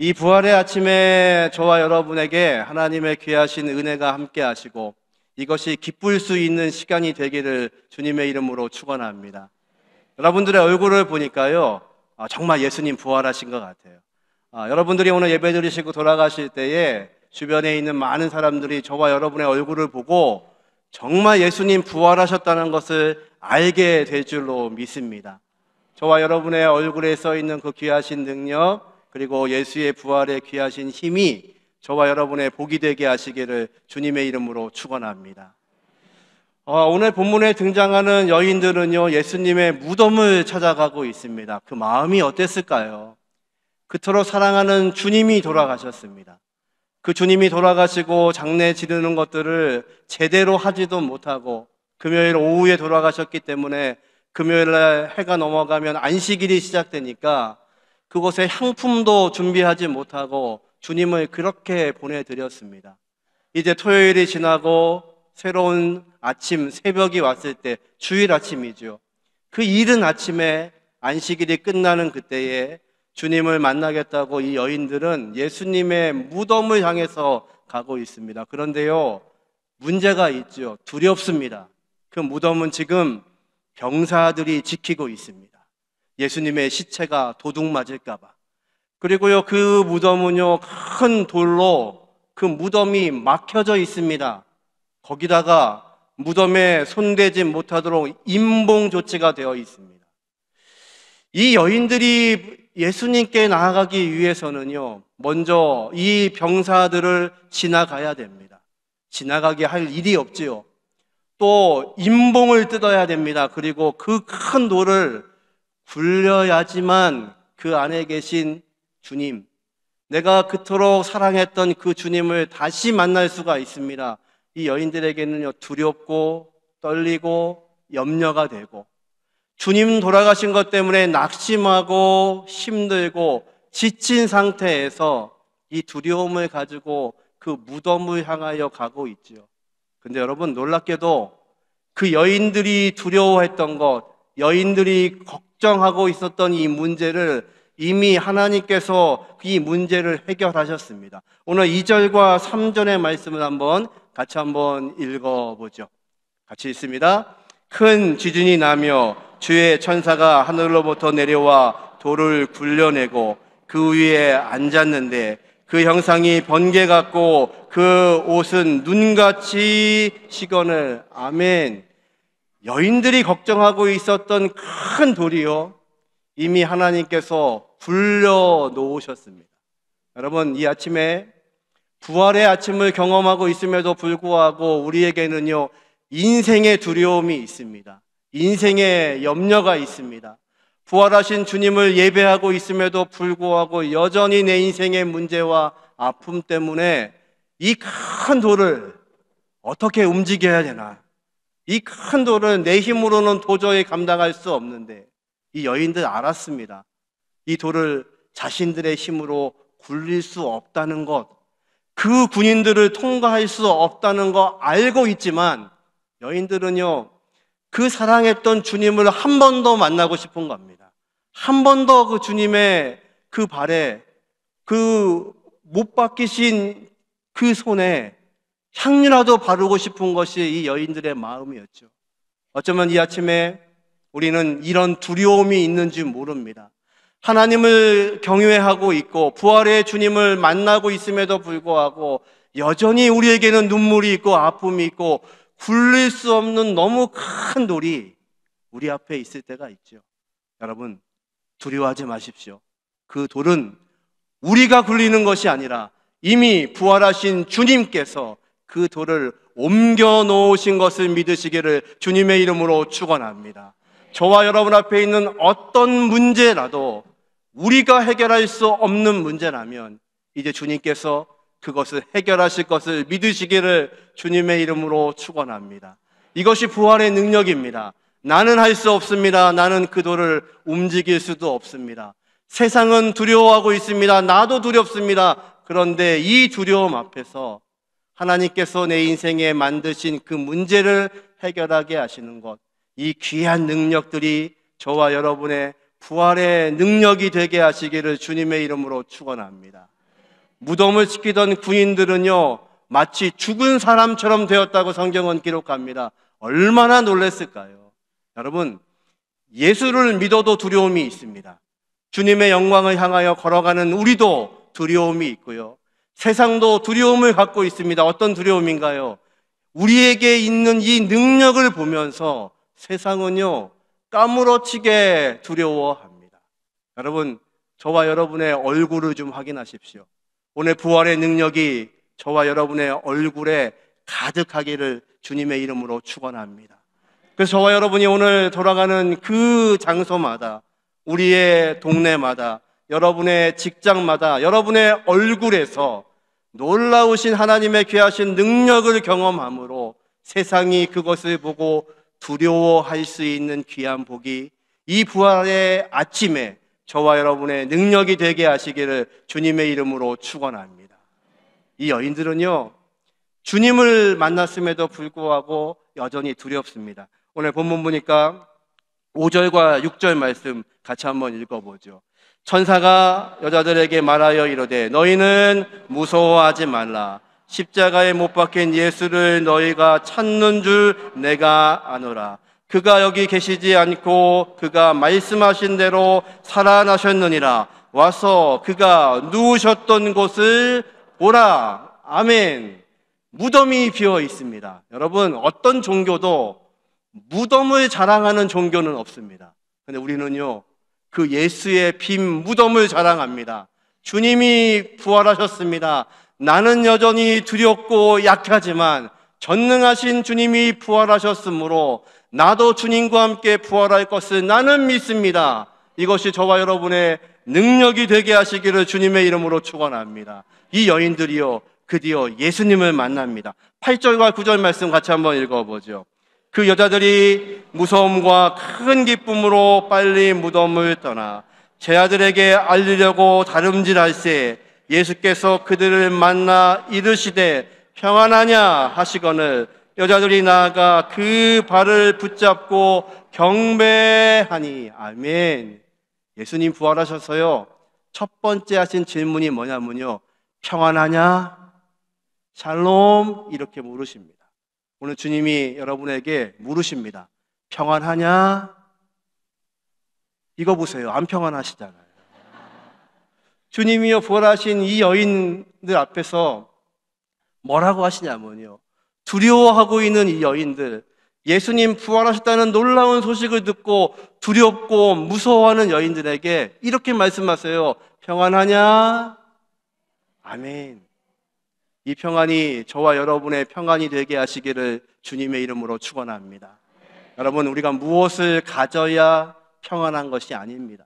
이 부활의 아침에 저와 여러분에게 하나님의 귀하신 은혜가 함께 하시고 이것이 기쁠 수 있는 시간이 되기를 주님의 이름으로 축원합니다. 여러분들의 얼굴을 보니까요. 아, 정말 예수님 부활하신 것 같아요. 아, 여러분들이 오늘 예배 드리시고 돌아가실 때에 주변에 있는 많은 사람들이 저와 여러분의 얼굴을 보고 정말 예수님 부활하셨다는 것을 알게 될 줄로 믿습니다. 저와 여러분의 얼굴에 써 있는 그 귀하신 능력, 그리고 예수의 부활에 귀하신 힘이 저와 여러분의 복이 되게 하시기를 주님의 이름으로 축원합니다. 어, 오늘 본문에 등장하는 여인들은요 예수님의 무덤을 찾아가고 있습니다. 그 마음이 어땠을까요? 그토록 사랑하는 주님이 돌아가셨습니다. 그 주님이 돌아가시고 장례 지르는 것들을 제대로 하지도 못하고 금요일 오후에 돌아가셨기 때문에 금요일날 해가 넘어가면 안식일이 시작되니까 그곳에 향품도 준비하지 못하고 주님을 그렇게 보내드렸습니다. 이제 토요일이 지나고 새로운 아침 새벽이 왔을 때 주일 아침이죠. 그 이른 아침에 안식일이 끝나는 그때에 주님을 만나겠다고 이 여인들은 예수님의 무덤을 향해서 가고 있습니다. 그런데요, 문제가 있죠. 두렵습니다. 그 무덤은 지금 병사들이 지키고 있습니다. 예수님의 시체가 도둑 맞을까봐. 그리고요, 그 무덤은요, 큰 돌로 그 무덤이 막혀져 있습니다. 거기다가 무덤에 손대지 못하도록 임봉 조치가 되어 있습니다. 이 여인들이 예수님께 나아가기 위해서는요, 먼저 이 병사들을 지나가야 됩니다. 지나가게 할 일이 없지요. 또 임봉을 뜯어야 됩니다. 그리고 그 큰 돌을 굴려야지만 그 안에 계신 주님, 내가 그토록 사랑했던 그 주님을 다시 만날 수가 있습니다. 이여인들에게는 두렵고 떨리고 염려가 되고, 주님 돌아가신 것 때문에 낙심하고 힘들고 지친 상태에서 이 두려움을 가지고 그 무덤을 향하여 가고 있지요. 근데 여러분 놀랍게도 그 여인들이 두려워했던 것, 여인들이 걱정하고 있었던 이 문제를 이미 하나님께서 이 문제를 해결하셨습니다. 오늘 2절과 3절의 말씀을 한번 같이 한번 읽어보죠. 같이 있습니다. 큰 지진이 나며 주의 천사가 하늘로부터 내려와 돌을 굴려내고 그 위에 앉았는데 그 형상이 번개 같고 그 옷은 눈같이 시건을 아멘. 여인들이 걱정하고 있었던 큰 돌이요. 이미 하나님께서 굴려 놓으셨습니다. 여러분, 이 아침에 부활의 아침을 경험하고 있음에도 불구하고 우리에게는요, 인생의 두려움이 있습니다. 인생의 염려가 있습니다. 부활하신 주님을 예배하고 있음에도 불구하고 여전히 내 인생의 문제와 아픔 때문에 이 큰 돌을 어떻게 움직여야 되나? 이큰 돌을 내 힘으로는 도저히 감당할 수 없는데 이 여인들 알았습니다. 이 돌을 자신들의 힘으로 굴릴 수 없다는 것, 그 군인들을 통과할 수 없다는 거 알고 있지만 여인들은요, 그 사랑했던 주님을 한 번 더 만나고 싶은 겁니다. 한 번 더 그 주님의 그 발에 그 못바뀌신그 그 손에 향유라도 바르고 싶은 것이 이 여인들의 마음이었죠. 어쩌면 이 아침에 우리는 이런 두려움이 있는지 모릅니다. 하나님을 경외하고 있고 부활의 주님을 만나고 있음에도 불구하고 여전히 우리에게는 눈물이 있고 아픔이 있고 굴릴 수 없는 너무 큰 돌이 우리 앞에 있을 때가 있죠. 여러분 두려워하지 마십시오. 그 돌은 우리가 굴리는 것이 아니라 이미 부활하신 주님께서 그 돌을 옮겨 놓으신 것을 믿으시기를 주님의 이름으로 축원합니다. 저와 여러분 앞에 있는 어떤 문제라도 우리가 해결할 수 없는 문제라면 이제 주님께서 그것을 해결하실 것을 믿으시기를 주님의 이름으로 축원합니다. 이것이 부활의 능력입니다. 나는 할 수 없습니다. 나는 그 돌을 움직일 수도 없습니다. 세상은 두려워하고 있습니다. 나도 두렵습니다. 그런데 이 두려움 앞에서 하나님께서 내 인생에 만드신 그 문제를 해결하게 하시는 것. 이 귀한 능력들이 저와 여러분의 부활의 능력이 되게 하시기를 주님의 이름으로 축원합니다. 무덤을 지키던 군인들은요. 마치 죽은 사람처럼 되었다고 성경은 기록합니다. 얼마나 놀랐을까요? 여러분, 예수를 믿어도 두려움이 있습니다. 주님의 영광을 향하여 걸어가는 우리도 두려움이 있고요. 세상도 두려움을 갖고 있습니다. 어떤 두려움인가요? 우리에게 있는 이 능력을 보면서 세상은요, 까무러치게 두려워합니다. 여러분, 저와 여러분의 얼굴을 좀 확인하십시오. 오늘 부활의 능력이 저와 여러분의 얼굴에 가득하기를 주님의 이름으로 축원합니다. 그래서 저와 여러분이 오늘 돌아가는 그 장소마다 우리의 동네마다 여러분의 직장마다 여러분의 얼굴에서 놀라우신 하나님의 귀하신 능력을 경험함으로 세상이 그것을 보고 두려워할 수 있는 귀한 복이 이 부활의 아침에 저와 여러분의 능력이 되게 하시기를 주님의 이름으로 축원합니다. 이 여인들은요. 주님을 만났음에도 불구하고 여전히 두렵습니다. 오늘 본문 보니까 5절과 6절 말씀 같이 한번 읽어보죠. 천사가 여자들에게 말하여 이르되 너희는 무서워하지 말라. 십자가에 못 박힌 예수를 너희가 찾는 줄 내가 아노라. 그가 여기 계시지 않고 그가 말씀하신 대로 살아나셨느니라. 와서 그가 누우셨던 곳을 보라. 아멘. 무덤이 비어 있습니다. 여러분, 어떤 종교도 무덤을 자랑하는 종교는 없습니다. 근데 우리는요, 그 예수의 빈 무덤을 자랑합니다. 주님이 부활하셨습니다. 나는 여전히 두렵고 약하지만 전능하신 주님이 부활하셨으므로 나도 주님과 함께 부활할 것을 나는 믿습니다. 이것이 저와 여러분의 능력이 되게 하시기를 주님의 이름으로 축원합니다. 이 여인들이요 드디어 예수님을 만납니다. 8절과 9절 말씀 같이 한번 읽어보죠. 그 여자들이 무서움과 큰 기쁨으로 빨리 무덤을 떠나 제 아들에게 알리려고 다름질할 세 예수께서 그들을 만나 이르시되 평안하냐 하시거늘 여자들이 나아가 그 발을 붙잡고 경배하니 아멘. 예수님 부활하셔서요. 첫 번째 하신 질문이 뭐냐면요. 평안하냐? 샬롬 이렇게 물으십니다. 오늘 주님이 여러분에게 물으십니다. 평안하냐? 이거 보세요. 안 평안하시잖아요. 주님이여 부활하신 이 여인들 앞에서 뭐라고 하시냐면요. 두려워하고 있는 이 여인들, 예수님 부활하셨다는 놀라운 소식을 듣고 두렵고 무서워하는 여인들에게 이렇게 말씀하세요. 평안하냐? 아멘. 이 평안이 저와 여러분의 평안이 되게 하시기를 주님의 이름으로 축원합니다. 여러분 우리가 무엇을 가져야 평안한 것이 아닙니다.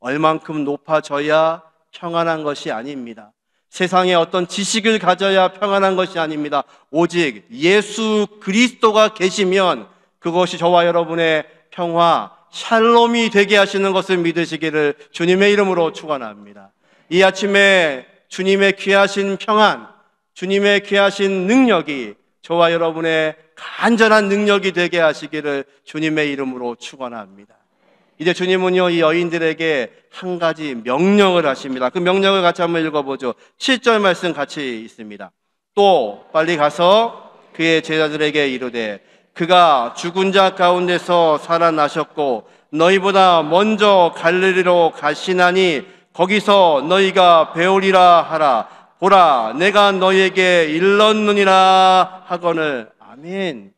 얼만큼 높아져야 평안한 것이 아닙니다. 세상에 어떤 지식을 가져야 평안한 것이 아닙니다. 오직 예수 그리스도가 계시면 그것이 저와 여러분의 평화, 샬롬이 되게 하시는 것을 믿으시기를 주님의 이름으로 축원합니다. 이 아침에 주님의 귀하신 평안, 주님의 귀하신 능력이 저와 여러분의 간절한 능력이 되게 하시기를 주님의 이름으로 축원합니다. 이제 주님은요 이 여인들에게 한 가지 명령을 하십니다. 그 명령을 같이 한번 읽어보죠. 7절 말씀 같이 있습니다. 또 빨리 가서 그의 제자들에게 이르되 그가 죽은 자 가운데서 살아나셨고 너희보다 먼저 갈릴리로 가시나니 거기서 너희가 배우리라 하라 보라, 내가 너에게 일렀느니라 하거늘. 아멘.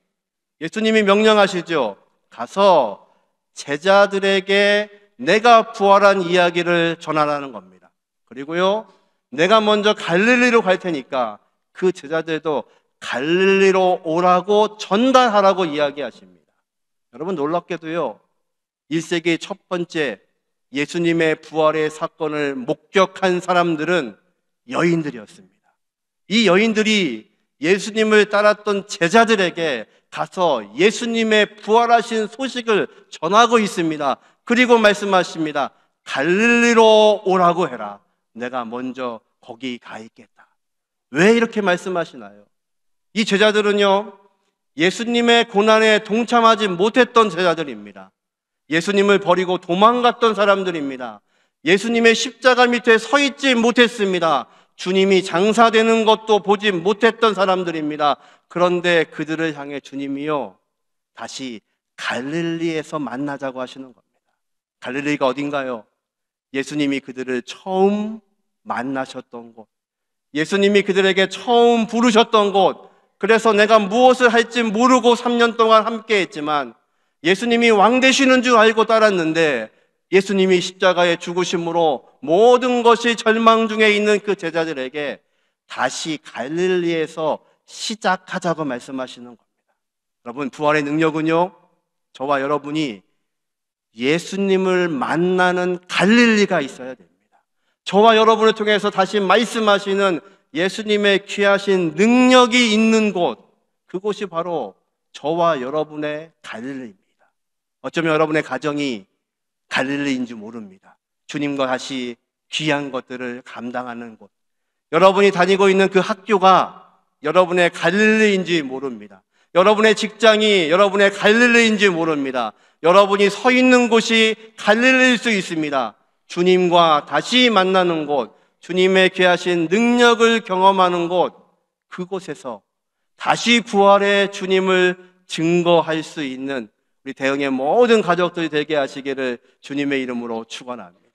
예수님이 명령하시죠. 가서 제자들에게 내가 부활한 이야기를 전하라는 겁니다. 그리고요, 내가 먼저 갈릴리로 갈 테니까 그 제자들도 갈릴리로 오라고 전달하라고 이야기하십니다. 여러분 놀랍게도요, 1세기 첫 번째 예수님의 부활의 사건을 목격한 사람들은 여인들이었습니다. 이 여인들이 예수님을 따랐던 제자들에게 가서 예수님의 부활하신 소식을 전하고 있습니다. 그리고 말씀하십니다. 갈릴리로 오라고 해라. 내가 먼저 거기 가 있겠다. 왜 이렇게 말씀하시나요? 이 제자들은요, 예수님의 고난에 동참하지 못했던 제자들입니다. 예수님을 버리고 도망갔던 사람들입니다. 예수님의 십자가 밑에 서 있지 못했습니다. 주님이 장사되는 것도 보지 못했던 사람들입니다. 그런데 그들을 향해 주님이요, 다시 갈릴리에서 만나자고 하시는 겁니다. 갈릴리가 어딘가요? 예수님이 그들을 처음 만나셨던 곳. 예수님이 그들에게 처음 부르셨던 곳. 그래서 내가 무엇을 할지 모르고 3년 동안 함께 했지만 예수님이 왕 되시는 줄 알고 따랐는데 예수님이 십자가에 죽으심으로 모든 것이 절망 중에 있는 그 제자들에게 다시 갈릴리에서 시작하자고 말씀하시는 겁니다. 여러분, 부활의 능력은요, 저와 여러분이 예수님을 만나는 갈릴리가 있어야 됩니다. 저와 여러분을 통해서 다시 말씀하시는 예수님의 귀하신 능력이 있는 곳, 그곳이 바로 저와 여러분의 갈릴리입니다. 어쩌면 여러분의 가정이 갈릴리인지 모릅니다. 주님과 같이 귀한 것들을 감당하는 곳. 여러분이 다니고 있는 그 학교가 여러분의 갈릴리인지 모릅니다. 여러분의 직장이 여러분의 갈릴리인지 모릅니다. 여러분이 서 있는 곳이 갈릴리일 수 있습니다. 주님과 다시 만나는 곳, 주님의 귀하신 능력을 경험하는 곳, 그곳에서 다시 부활의 주님을 증거할 수 있는 우리 대응의 모든 가족들이 되게 하시기를 주님의 이름으로 축원합니다.